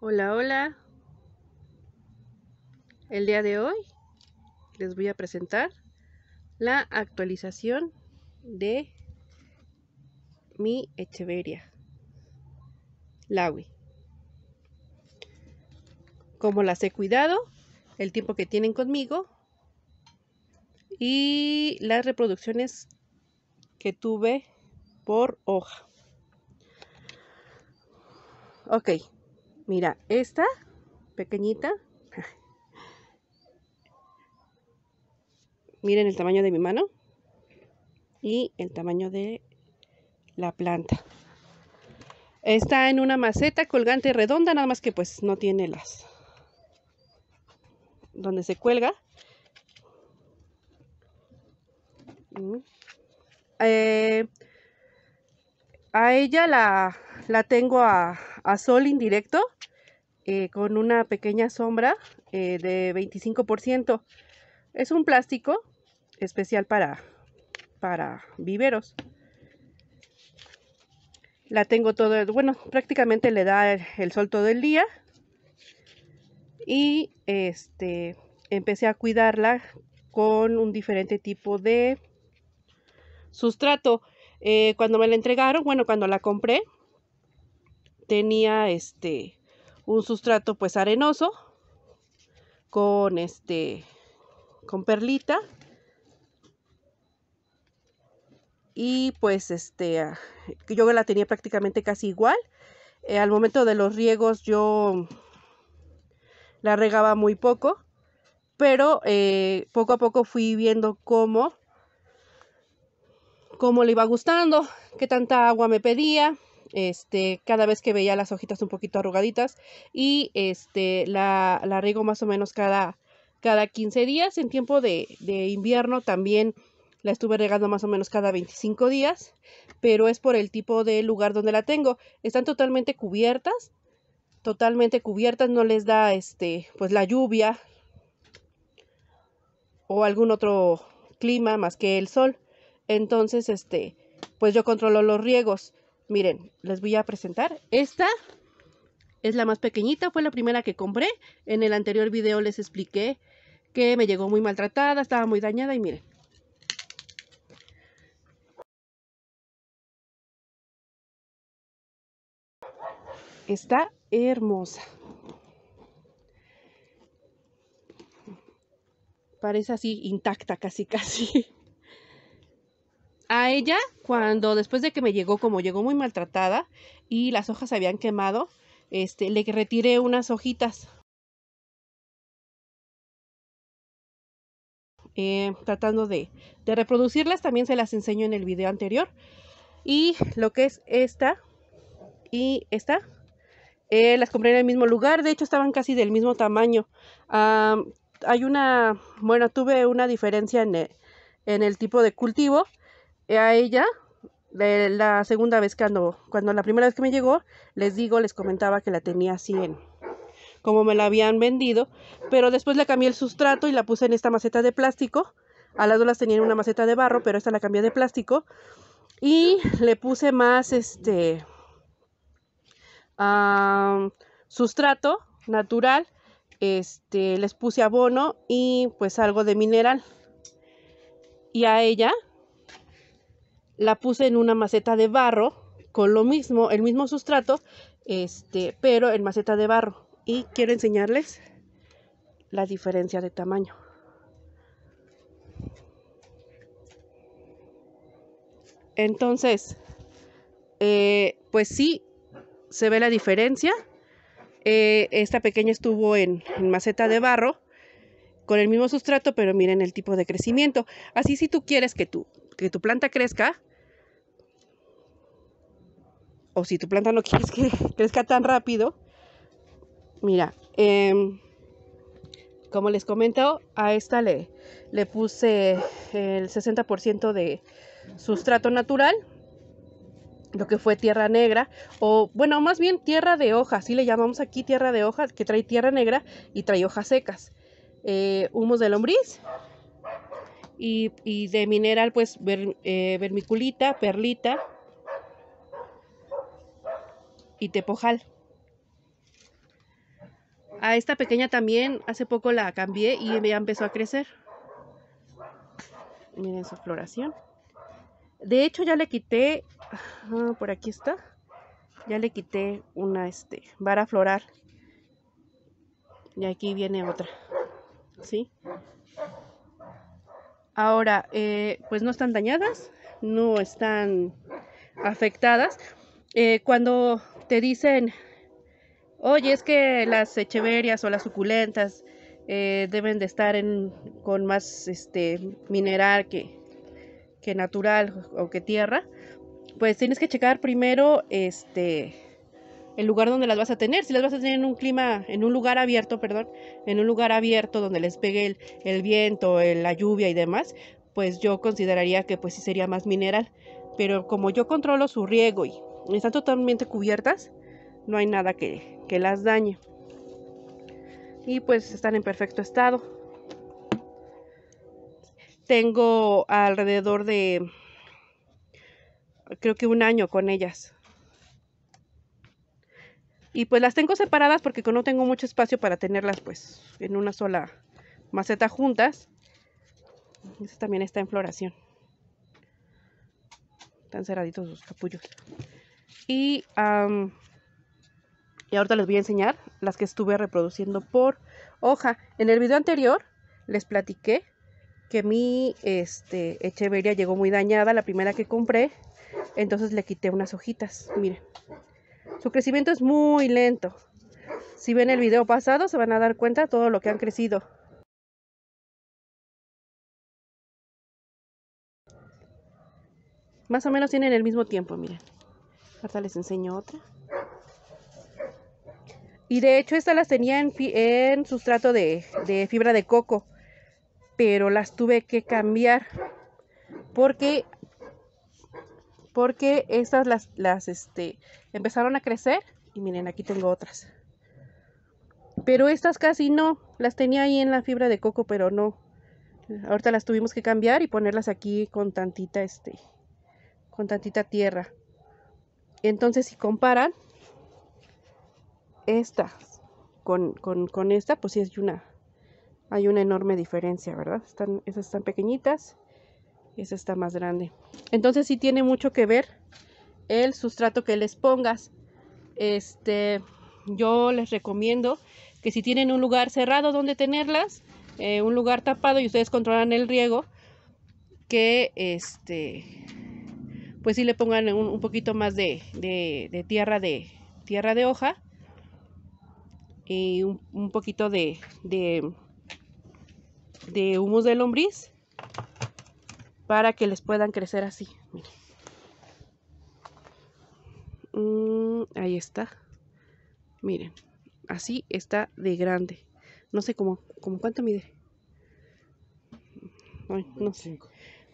Hola, hola. El día de hoy les voy a presentar la actualización de mi Echeveria, Lawi. Como las he cuidado, el tiempo que tienen conmigo y las reproducciones que tuve por hoja. Ok, Mira, esta pequeñita. Miren el tamaño de mi mano y el tamaño de la planta. Está en una maceta colgante redonda, nada más que pues no tiene las... donde se cuelga. Mm. Eh, a ella la, la tengo a, sol indirecto eh, con una pequeña sombra eh, de 25%. Es un plástico especial para, para viveros. La tengo todo, bueno, prácticamente le da el, sol todo el día. Y este, empecé a cuidarla con un diferente tipo de sustrato. Eh, cuando me la entregaron, bueno, cuando la compré, tenía este un sustrato pues arenoso con este con perlita y pues este ah, yo la tenía prácticamente casi igual eh, al momento de los riegos yo la regaba muy poco pero eh, poco a poco fui viendo cómo cómo le iba gustando qué tanta agua me pedía este, cada vez que veía las hojitas un poquito arrugaditas y este, la, la riego más o menos cada, cada 15 días. En tiempo de, de invierno también la estuve regando más o menos cada 25 días, pero es por el tipo de lugar donde la tengo. Están totalmente cubiertas, totalmente cubiertas, no les da este, pues la lluvia o algún otro clima más que el sol. Entonces, este, pues yo controlo los riegos. Miren, les voy a presentar. Esta es la más pequeñita, fue la primera que compré. En el anterior video les expliqué que me llegó muy maltratada, estaba muy dañada y miren. Está hermosa. Parece así intacta casi casi a ella, cuando después de que me llegó, como llegó muy maltratada y las hojas se habían quemado, este, le retiré unas hojitas. Eh, tratando de, reproducirlas, también se las enseño en el video anterior. Y lo que es esta y esta, eh, las compré en el mismo lugar, de hecho estaban casi del mismo tamaño. hay una, bueno, tuve una diferencia en el tipo de cultivo, a ella, de la segunda vez cuando, cuando la primera vez que me llegó, les digo, les comentaba que la tenía así en, como me la habían vendido, pero después le cambié el sustrato y la puse en esta maceta de plástico. A las dos las tenía en una maceta de barro, pero esta la cambié de plástico. Y le puse más este sustrato natural. Este, les puse abono y pues algo de mineral. Y a ella la puse en una maceta de barro con lo mismo, el mismo sustrato, este, pero en maceta de barro. Y quiero enseñarles la diferencia de tamaño. Entonces, eh, pues sí, se ve la diferencia. Eh, esta pequeña estuvo en, maceta de barro con el mismo sustrato, pero miren el tipo de crecimiento. Así si tú quieres que tu, que tu planta crezca, o si tu planta no quieres que crezca tan rápido, mira, em, como les comento, a esta le, le puse el 60% de sustrato natural, lo que fue tierra negra, o bueno, más bien tierra de hojas, así le llamamos aquí tierra de hojas, que trae tierra negra y trae hojas secas, Humos eh, humus de lombriz y, de mineral, pues eh, vermiculita, perlita y tepojal. A esta pequeña también hace poco la cambié y ya empezó a crecer. Miren su floración. De hecho ya le quité, ah, por aquí está, ya le quité una este, vara florar Y aquí viene otra, ¿sí? Ahora, eh, pues no están dañadas, no están afectadas. Eh, cuando te dicen, oye, es que las echeverias o las suculentas eh, deben de estar con más este, mineral que, que natural o que tierra, pues tienes que checar primero este el lugar donde las vas a tener. Si las vas a tener en un clima, en un lugar abierto, perdón, en un lugar abierto donde les pegue el, viento, la lluvia y demás, pues yo consideraría que pues sí sería más mineral. Pero como yo controlo su riego y están totalmente cubiertas, no hay nada que, las dañe. Y pues están en perfecto estado. Tengo alrededor de, creo que un año con ellas. Y pues las tengo separadas porque no tengo mucho espacio para tenerlas pues en una sola maceta juntas. Esta también está en floración. Están cerraditos los capullos. Y, ahorita les voy a enseñar las que estuve reproduciendo por hoja. En el video anterior les platiqué que mi este, Echeveria llegó muy dañada, la primera que compré. Entonces le quité unas hojitas. Miren, su crecimiento es muy lento. Si ven el video pasado se van a dar cuenta de todo lo que han crecido. Más o menos tienen el mismo tiempo, miren. Ahorita les enseño otra. Y de hecho estas las tenía en, sustrato de, fibra de coco. Pero las tuve que cambiar. Porque, porque estas las, este, empezaron a crecer. Y miren, aquí tengo otras. Pero estas casi no. Las tenía ahí en la fibra de coco, pero no. Ahorita las tuvimos que cambiar y ponerlas aquí con tantita, este, con tantita tierra. Entonces, si comparan esta con, esta, pues sí hay una, hay una enorme diferencia, ¿verdad? Están, esas están pequeñitas, esa está más grande. Entonces, sí tiene mucho que ver el sustrato que les pongas. Este, yo les recomiendo que si tienen un lugar cerrado donde tenerlas, eh, un lugar tapado y ustedes controlan el riego, que este pues sí le pongan un, poquito más de, tierra de tierra de hoja y un, poquito de, de, humus de lombriz para que les puedan crecer así. Miren. Mm, ahí está. Miren, así está de grande. No sé cómo, cómo cuánto mide. Ay, no sé.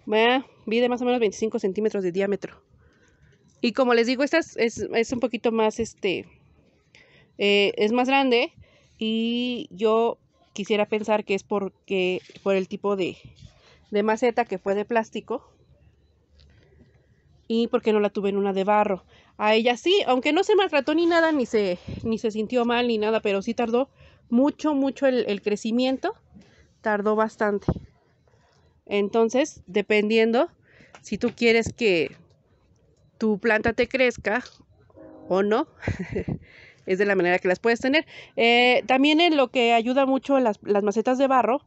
¿verdad? Mide más o menos 25 centímetros de diámetro. Y como les digo, esta es, un poquito más, este, eh, es más grande. Y yo quisiera pensar que es porque, por el tipo de, de maceta que fue de plástico. Y porque no la tuve en una de barro. A ella sí, aunque no se maltrató ni nada, ni se, ni se sintió mal ni nada, pero sí tardó mucho, mucho el crecimiento. Tardó bastante. Entonces, dependiendo si tú quieres que tu planta te crezca o no, es de la manera que las puedes tener. Eh, también en lo que ayuda mucho las, las macetas de barro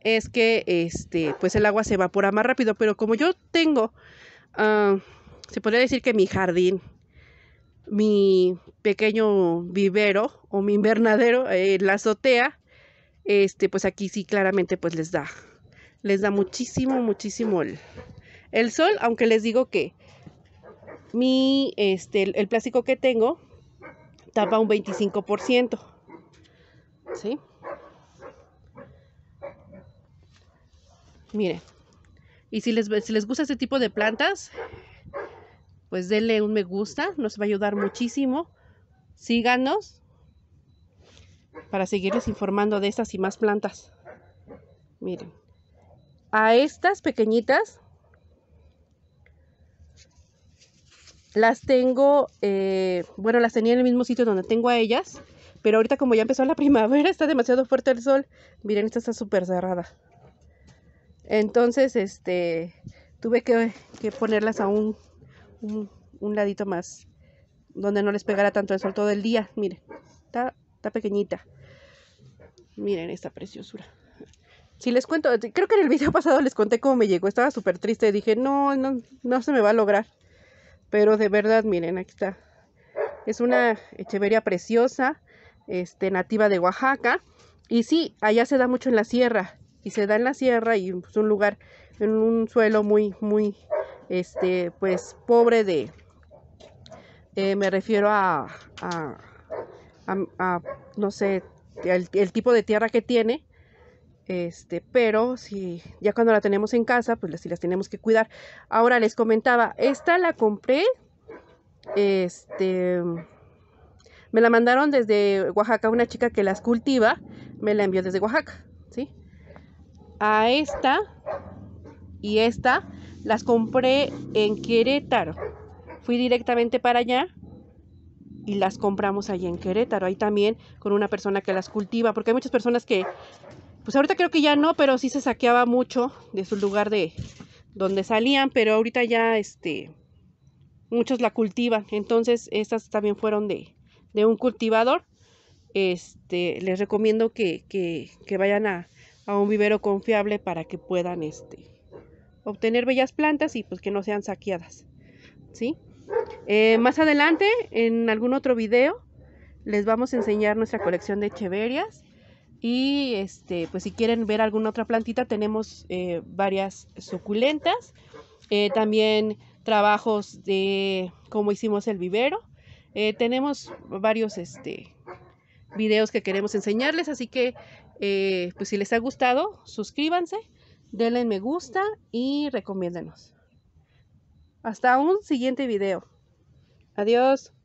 es que este, pues el agua se evapora más rápido, pero como yo tengo, ah, se podría decir que mi jardín, mi pequeño vivero o mi invernadero, eh, la azotea, este, pues aquí sí claramente pues les da les da muchísimo, muchísimo el, sol, aunque les digo que mi, este, el, plástico que tengo tapa un 25%, ¿sí? Miren, y si les, si les gusta este tipo de plantas, pues denle un me gusta, nos va a ayudar muchísimo. Síganos para seguirles informando de estas y más plantas. Miren a estas pequeñitas las tengo, eh, bueno, las tenía en el mismo sitio donde tengo a ellas, pero ahorita como ya empezó la primavera, está demasiado fuerte el sol. Miren, esta está súper cerrada. Entonces, este, tuve que, ponerlas a un, un, ladito más, donde no les pegara tanto el sol todo el día. Miren, está pequeñita. Miren esta preciosura. Si les cuento, eh, creo que en el video pasado les conté cómo me llegó, estaba súper triste, dije, no, no, no se me va a lograr. Pero de verdad, miren, aquí está. Es una echeveria preciosa, este, nativa de Oaxaca. Y sí, allá se da mucho en la sierra. Y se da en la sierra y es pues, un lugar, en un suelo muy, muy, este, pues, pobre de... Eh, me refiero a, a, a, no sé, el tipo de tierra que tiene este, pero si ya cuando la tenemos en casa, pues si las tenemos que cuidar. Ahora les comentaba, esta la compré, este, me la mandaron desde Oaxaca, una chica que las cultiva, me la envió desde Oaxaca, ¿sí? A esta y esta las compré en Querétaro. Fui directamente para allá y las compramos allí en Querétaro, ahí también con una persona que las cultiva, porque hay muchas personas que pues ahorita creo que ya no, pero sí se saqueaba mucho de su lugar de donde salían, pero ahorita ya este muchos la cultivan. Entonces, estas también fueron de, un cultivador. Este, les recomiendo que, vayan a, un vivero confiable para que puedan este, obtener bellas plantas y pues que no sean saqueadas. ¿sí? Eh, más adelante, en algún otro video, les vamos a enseñar nuestra colección de Echeverias. Y este, pues si quieren ver alguna otra plantita, tenemos eh, varias suculentas. Eh, también trabajos de cómo hicimos el vivero. Eh, tenemos varios este, videos que queremos enseñarles, así que pues si les ha gustado, suscríbanse, denle me gusta y recomiéndenos. Hasta un siguiente video. Adiós.